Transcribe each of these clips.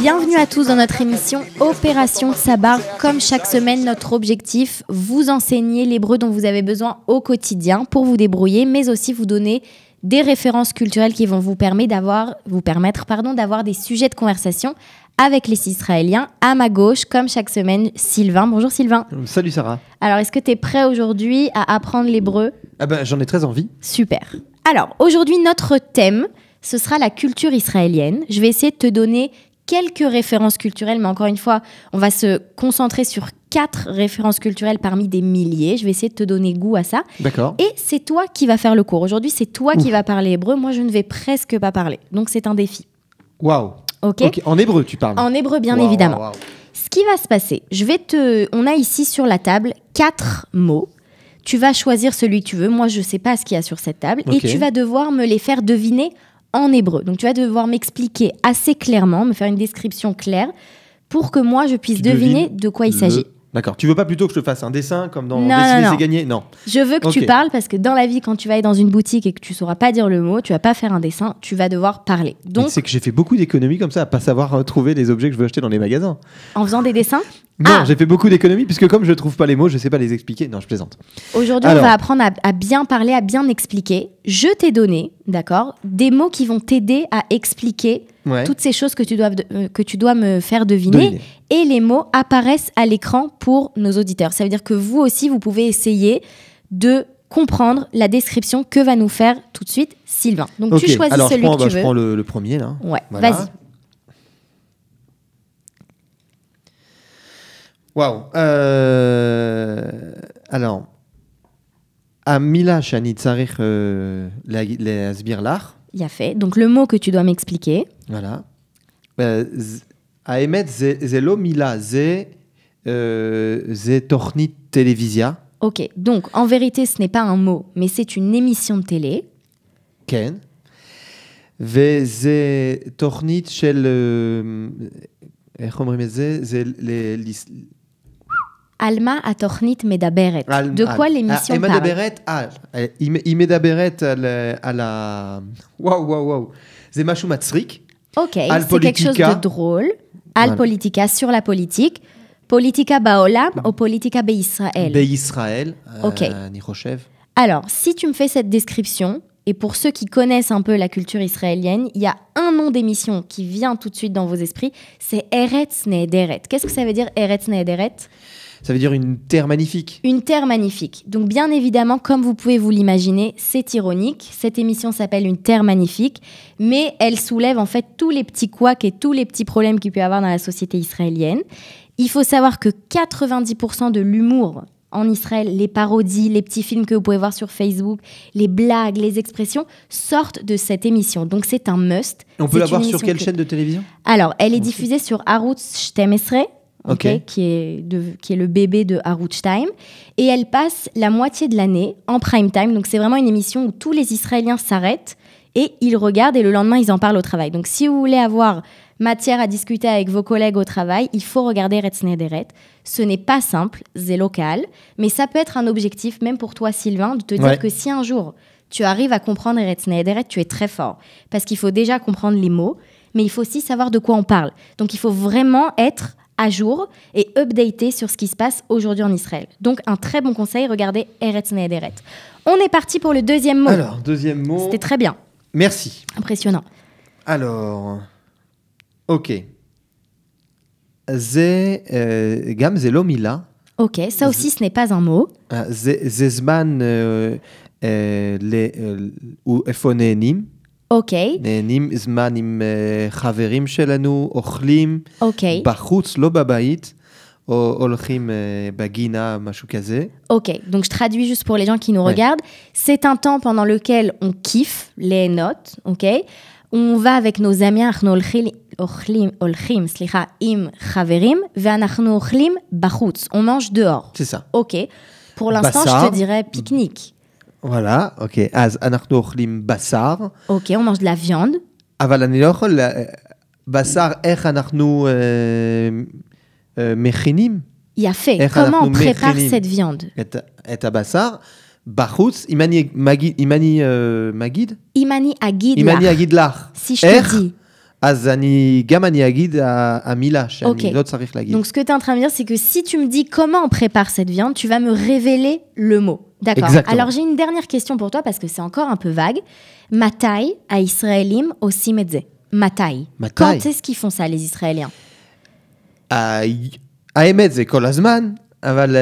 Bienvenue à tous dans notre émission Opération Sabar. Comme chaque semaine, notre objectif, vous enseigner l'hébreu dont vous avez besoin au quotidien pour vous débrouiller, mais aussi vous donner des références culturelles qui vont vous permettre d'avoir, vous permettre, pardon, d'avoir des sujets de conversation avec les Israéliens. À ma gauche, comme chaque semaine, Sylvain. Bonjour Sylvain. Salut Sarah. Alors, est-ce que tu es prêt aujourd'hui à apprendre l'hébreu eh ben, j'en ai très envie. Super. Alors, aujourd'hui, notre thème, ce sera la culture israélienne. Je vais essayer de te donner quelques références culturelles, mais encore une fois, on va se concentrer sur quatre références culturelles parmi des milliers. Je vais essayer de te donner goût à ça. D'accord. Et c'est toi qui vas faire le cours. Aujourd'hui, c'est toi qui vas parler hébreu. Moi, je ne vais presque pas parler. Donc, c'est un défi. Waouh. ok. En hébreu, tu parles. En hébreu, bien évidemment. Ce qui va se passer, je vais te. On a ici sur la table quatre mots tu vas choisir celui que tu veux. Moi, je ne sais pas ce qu'il y a sur cette table. Et tu vas devoir me les faire deviner en hébreu. Donc, tu vas devoir m'expliquer assez clairement, me faire une description claire pour que moi, je puisse deviner de quoi il s'agit. D'accord. Tu veux pas plutôt que je te fasse un dessin comme dans non, Dessiner, c'est gagner Non. Je veux que tu parles parce que dans la vie, quand tu vas aller dans une boutique et que tu sauras pas dire le mot, tu vas pas faire un dessin, tu vas devoir parler. Donc. C'est que j'ai fait beaucoup d'économies comme ça à pas savoir trouver les objets que je veux acheter dans les magasins. En faisant des dessins non, ah. j'ai fait beaucoup d'économies puisque comme je ne trouve pas les mots, je sais pas les expliquer. Non, je plaisante. Aujourd'hui, on va apprendre à, bien parler, à bien expliquer. Je t'ai donné, d'accord, des mots qui vont t'aider à expliquer toutes ces choses que tu dois, euh, que tu dois me faire deviner, Et les mots apparaissent à l'écran pour nos auditeurs. Ça veut dire que vous aussi, vous pouvez essayer de comprendre la description que va nous faire tout de suite Sylvain. Donc tu choisis celui que bah, tu veux. Je prends le, premier là. Ouais, vas-y. Waouh. Euh, alors, à Mila Shanitzarich euh, les Asbirlar. Il a fait. Donc, le mot que tu dois m'expliquer. Voilà. À Emet, c'est Mila, c'est euh, Tornit Télévisia. Ok, donc en vérité, ce n'est pas un mot, mais c'est une émission de télé. Ken. וזה tornit של, Alma Atornit Medaberet. Al de quoi l'émission ah, parle Medaberet, ah, Medaberet à la... Waouh, waouh, waouh. C'est Matsrik. Ok, c'est quelque chose de drôle. Al Politica, sur la politique. Politica Baolam ou Politica Beisraël Beisraël, euh, ok. Alors, si tu me fais cette description, et pour ceux qui connaissent un peu la culture israélienne, il y a un nom d'émission qui vient tout de suite dans vos esprits, c'est Eretz Neederet. Qu'est-ce que ça veut dire Eretz Neederet ça veut dire une terre magnifique. Une terre magnifique. Donc bien évidemment, comme vous pouvez vous l'imaginer, c'est ironique. Cette émission s'appelle Une terre magnifique, mais elle soulève en fait tous les petits couacs et tous les petits problèmes qu'il peut y avoir dans la société israélienne. Il faut savoir que 90% de l'humour en Israël, les parodies, les petits films que vous pouvez voir sur Facebook, les blagues, les expressions sortent de cette émission. Donc c'est un must. On peut la voir sur quelle chaîne de télévision Alors, elle est diffusée sur Arutz Shtemesre, qui, est de, qui est le bébé de Harout Time. Et elle passe la moitié de l'année en prime time. Donc c'est vraiment une émission où tous les Israéliens s'arrêtent et ils regardent et le lendemain ils en parlent au travail. Donc si vous voulez avoir matière à discuter avec vos collègues au travail, il faut regarder Retsne Deret. Ce n'est pas simple, c'est local, mais ça peut être un objectif même pour toi Sylvain de te dire que si un jour tu arrives à comprendre Retsne Deret, tu es très fort parce qu'il faut déjà comprendre les mots, mais il faut aussi savoir de quoi on parle. Donc il faut vraiment être à jour et updaté sur ce qui se passe aujourd'hui en Israël. Donc un très bon conseil, regardez Eretz Nehederet. On est parti pour le deuxième mot. Alors, deuxième mot. C'était très bien. Merci. Impressionnant. Alors, ok. Ze, euh, gam Ok, ça aussi, ce n'est pas un mot. Ah, Zezman, euh, euh, le, ou nim. אוקיי. Ok, donc je traduis juste pour les gens qui nous regardent. C'est un temps pendant lequel on kiffe les notes, ok On va avec nos amis, on mange dehors. C'est ça. Ok. Pour l'instant, je te dirais pique-nique. Voilà, ok. As anachno ochlim basar. Ok, on mange de la viande. Aval ani lo euh, basar ech anachno euh, euh, mechinim. Il a fait. Comment on prépare cette viande Et et basar bachutz imani magi imani magid. Imani agid Imani agid lach. Si je te dis. Donc, ce que tu es en train de dire, c'est que si tu me dis comment on prépare cette viande, tu vas me révéler le mot. D'accord. Alors, j'ai une dernière question pour toi parce que c'est encore un peu vague. Matai à Israélim aussi Simedze. Matai. Quand est-ce qu'ils font ça, les Israéliens À אבל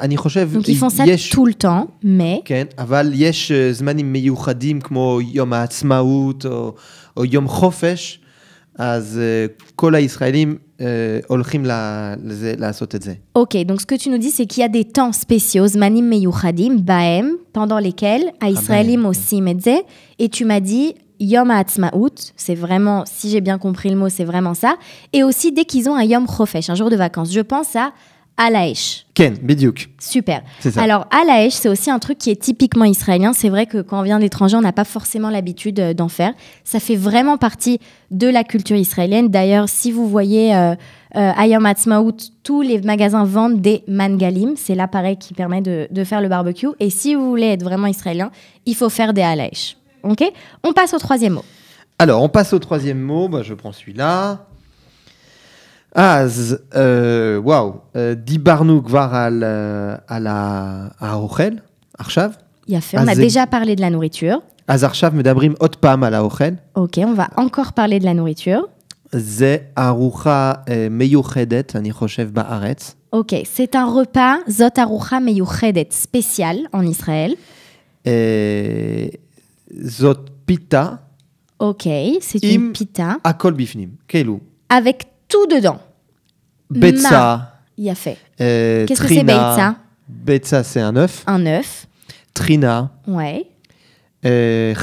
אני חושב... הם עושים את זה כל הזמן, אבל... כן, אבל יש זמנים מיוחדים כמו יום העצמאות או יום חופש, אז כל הישראלים Ok, donc ce que tu nous dis, c'est qu'il y a des temps spéciaux, Zmanim Meyuchadim, Baem, pendant lesquels à Israélim aussi Medze, et tu m'as dit Yom Ha'atzma'ut, c'est vraiment, si j'ai bien compris le mot, c'est vraiment ça, et aussi dès qu'ils ont un Yom Chofesh, un jour de vacances. Je pense à Alaesh. Ken, Bidiouk. Super. Ça. Alors, Alaesh, c'est aussi un truc qui est typiquement israélien. C'est vrai que quand on vient d'étranger, on n'a pas forcément l'habitude euh, d'en faire. Ça fait vraiment partie de la culture israélienne. D'ailleurs, si vous voyez euh, euh Ayam tous les magasins vendent des mangalim. C'est l'appareil qui permet de, faire le barbecue. Et si vous voulez être vraiment israélien, il faut faire des Alaesh. OK On passe au troisième mot. Alors, on passe au troisième mot. Bah, je prends celui-là. Az, euh, waouh, euh, Dibarnouk var euh, à la à Orel, Arshav. on a déjà parlé de la nourriture. Az Arshav me dabrim pam à la Ok, on va encore parler de la nourriture. Ze arucha meyuchedet ani choshev ba'aretz. Ok, c'est un repas zot arucha meyuchedet spécial en Israël. Zot pita. Ok, c'est une pita. Akol bifnim, kelou. Avec tout dedans. Betsa. fait. Euh, Qu'est-ce que c'est Betsa Betsa, c'est un œuf. Un œuf. Trina. Ouais. Euh,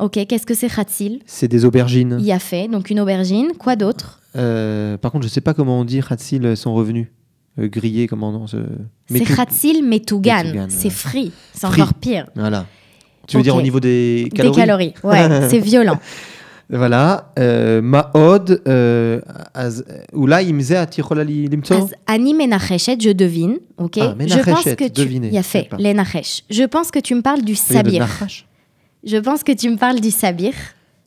Ok, qu'est-ce que c'est khatsil C'est des aubergines. Il a fait, donc une aubergine. Quoi d'autre euh, Par contre, je ne sais pas comment on dit khatsil euh, son revenu. Euh, grillé, comment on se... C'est khatsil metougan. C'est frit. C'est encore pire. Voilà. Tu veux dire au niveau des calories Des calories, ouais. c'est violent voilà, ma euh, ode, Ma'od, euh, euh, Oula Imzea Ticholali limto. Ani Menacheshet, eh, je devine, ok ah, Je pense que tu... Il y a fait, Lenachesh. Je pense que tu me parles du Sabir. Je pense que tu me parles du Sabir.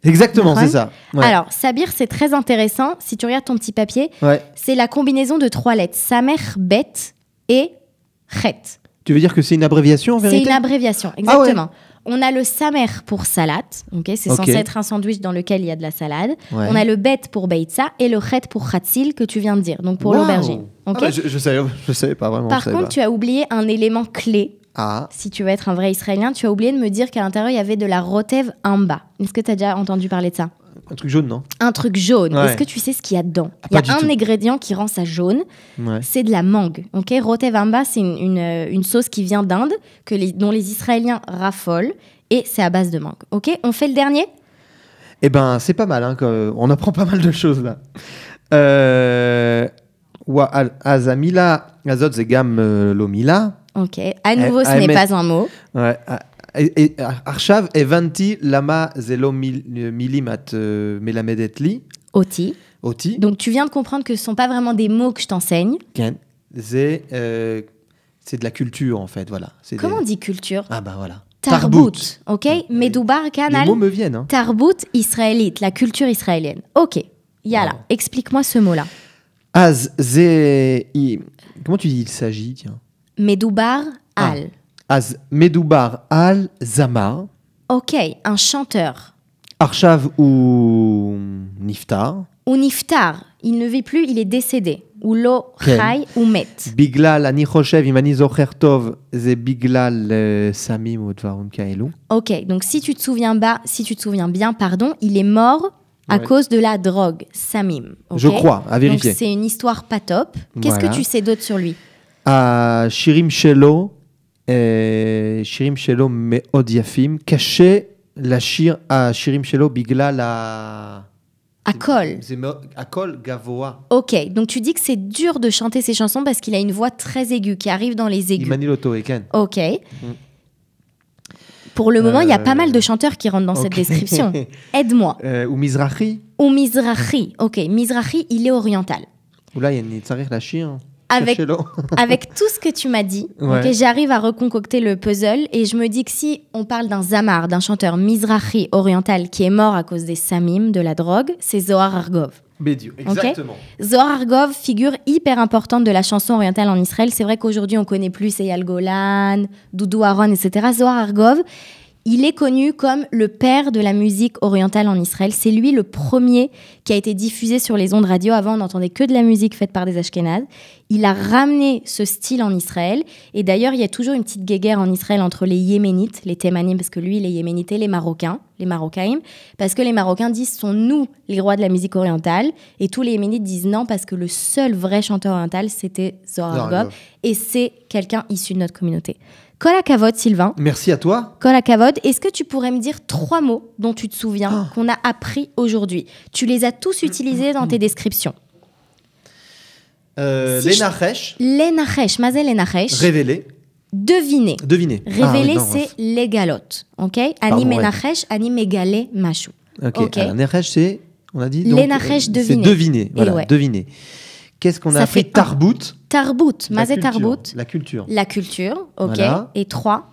Exactement, c'est ça. Ouais. Alors, Sabir, c'est très intéressant. Si tu regardes ton petit papier, ouais. c'est la combinaison de trois lettres. Samer, Bet et Chet. Tu veux dire que c'est une abréviation en vérité C'est une abréviation, exactement. Ah On a le samer pour salade, ok c'est censé être un sandwich dans lequel il y a de la salade. On a le bet pour beitza et le chet pour chatzil que tu viens de dire, donc pour l'aubergine. Ah bah, je ne savais, pas vraiment. Par contre, tu as oublié un élément clé. Ah. Si tu veux être un vrai Israélien, tu as oublié de me dire qu'à l'intérieur, il y avait de la rotev amba. Est-ce que tu as déjà entendu parler de ça un truc jaune, non Un truc jaune. Est-ce que tu sais ce qu'il y a dedans ah, Il y a un ingrédient qui rend ça jaune. C'est de la mangue. Ok, Rotevamba, c'est euh, une, sauce qui vient d'Inde, que les, dont les Israéliens raffolent, et c'est à base de mangue. Ok, on fait le dernier Eh ben, c'est pas mal. Hein, on apprend pas mal de choses là. Euh... Azamila, Azot euh, Lomila. Ok, à nouveau, eh, ce n'est eh, pas un mot. Ouais, ah, et Eventi Lama Zelo lama euh, euh, Melamedetli. Oti. Oti. Donc tu viens de comprendre que ce sont pas vraiment des mots que je t'enseigne. Euh, c'est de la culture en fait, voilà. Comment on dit culture Ah bah voilà. Tarbout, ok Medoubar, Kanal. Les mots me viennent. Hein. israélite, la culture israélienne. Ok, Yala, explique-moi ce mot-là. Az, comment tu dis il s'agit, tiens Medoubar, ah. al. אז מדובר al Zamar. Ok, okay, un chanteur. עכשיו ou Niftar. Ou Niftar. il ne vit plus, il est décédé. Ou לא כן. ou Met. Biglal בגלל, אני חושב, אם אני C'est Biglal euh, Samim ou Ok. donc si tu te souviens bas, si tu te souviens bien, pardon, il est mort à cause de la drogue, Samim. Je crois, à vérifier. Donc c'est une histoire pas top. Qu'est-ce que tu sais d'autre sur lui Shirim Shelo, שירים שלו מאוד יפים. קשה לשיר השירים שלו בגלל ה... Akol. col Gavoa. Ok, donc tu dis que c'est dur de chanter ces chansons parce qu'il a une voix très aiguë qui arrive dans les aigus. Imaniloto Eken. Ok. Mm. Pour le moment, il y a pas euh, mal de chanteurs qui rentrent dans cette description. Aide-moi. Euh, ou Mizrahi. Ou Mizrahi. Ok, Mizrahi, il est oriental. Oula, il y a une la chire avec, avec tout ce que tu m'as dit, j'arrive à reconcocter le puzzle et je me dis que si on parle d'un zamar, d'un chanteur mizrahi oriental qui est mort à cause des samim, de la drogue, c'est Zohar Argov. Bédiou, exactement. Zohar Argov, figure hyper importante de la chanson orientale en Israël. C'est vrai qu'aujourd'hui, on connaît plus Eyal Golan, Doudou Aaron, etc. Zohar Argov, il est connu comme le père de la musique orientale en Israël. C'est lui le premier qui a été diffusé sur les ondes radio. Avant, on n'entendait que de la musique faite par des Ashkenazes. Il a ramené ce style en Israël. Et d'ailleurs, il y a toujours une petite guéguerre en Israël entre les Yéménites, les Thémanimes, parce que lui, les Yéménites et les Marocains, les Marocains, parce que les Marocains disent sont nous les rois de la musique orientale. Et tous les Yéménites disent non, parce que le seul vrai chanteur oriental, c'était Zohar Gob. Et c'est quelqu'un issu de notre communauté. Cola Cavotte, Sylvain. Merci à toi. Cola est-ce que tu pourrais me dire trois mots dont tu te souviens, ah. qu'on a appris aujourd'hui Tu les as tous utilisés dans tes descriptions. Euh, si Les Je... Mazel Mazel Lénaresh. Révélé. Deviner. Deviner. Révéler, c'est les galotes. Ok Ani Menaresh, Ani galé Machou. Ok. okay. Alors, c'est, on a dit donc, deviner. Euh, c'est deviner. Voilà, deviner. Qu'est-ce qu'on a appris Tarbout. Tarbout, Mazet Tarbout. La culture. La culture, ok. Et trois.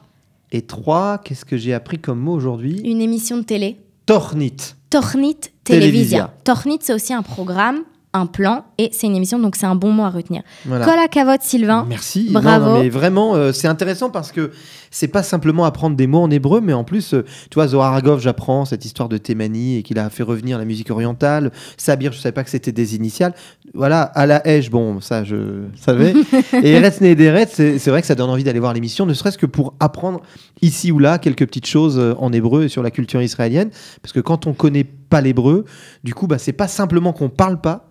Et trois, qu'est-ce que j'ai appris comme mot aujourd'hui Une émission de télé. Tornit. Tornit Télévision. Télévisia. Tornit, c'est aussi un programme un plan et c'est une émission, donc c'est un bon mot à retenir. Voilà. cavotte, Sylvain. Merci. Bravo. mais vraiment, euh, c'est intéressant parce que c'est pas simplement apprendre des mots en hébreu, mais en plus, euh, tu vois, Zohar Agov, j'apprends cette histoire de thémanie et qu'il a fait revenir la musique orientale. Sabir, je savais pas que c'était des initiales. Voilà, à la Hèche, bon, ça, je savais. et Eretz Nederet, c'est vrai que ça donne envie d'aller voir l'émission, ne serait-ce que pour apprendre ici ou là quelques petites choses euh, en hébreu et sur la culture israélienne. Parce que quand on connaît pas l'hébreu. Du coup, bah, c'est pas simplement qu'on parle pas,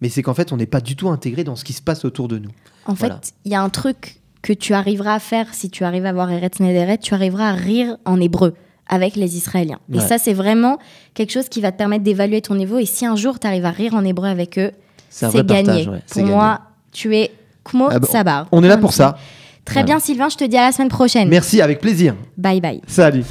mais c'est qu'en fait, on n'est pas du tout intégré dans ce qui se passe autour de nous. En fait, il y a un truc que tu arriveras à faire si tu arrives à voir Eretz Nederet, tu arriveras à rire en hébreu avec les Israéliens. Et ça, c'est vraiment quelque chose qui va te permettre d'évaluer ton niveau. Et si un jour, tu arrives à rire en hébreu avec eux, c'est gagné. pour moi, tu es Kmo ah bah, On est là pour ça. Très bien, Sylvain. Je te dis à la semaine prochaine. Merci, avec plaisir. Bye bye. Salut.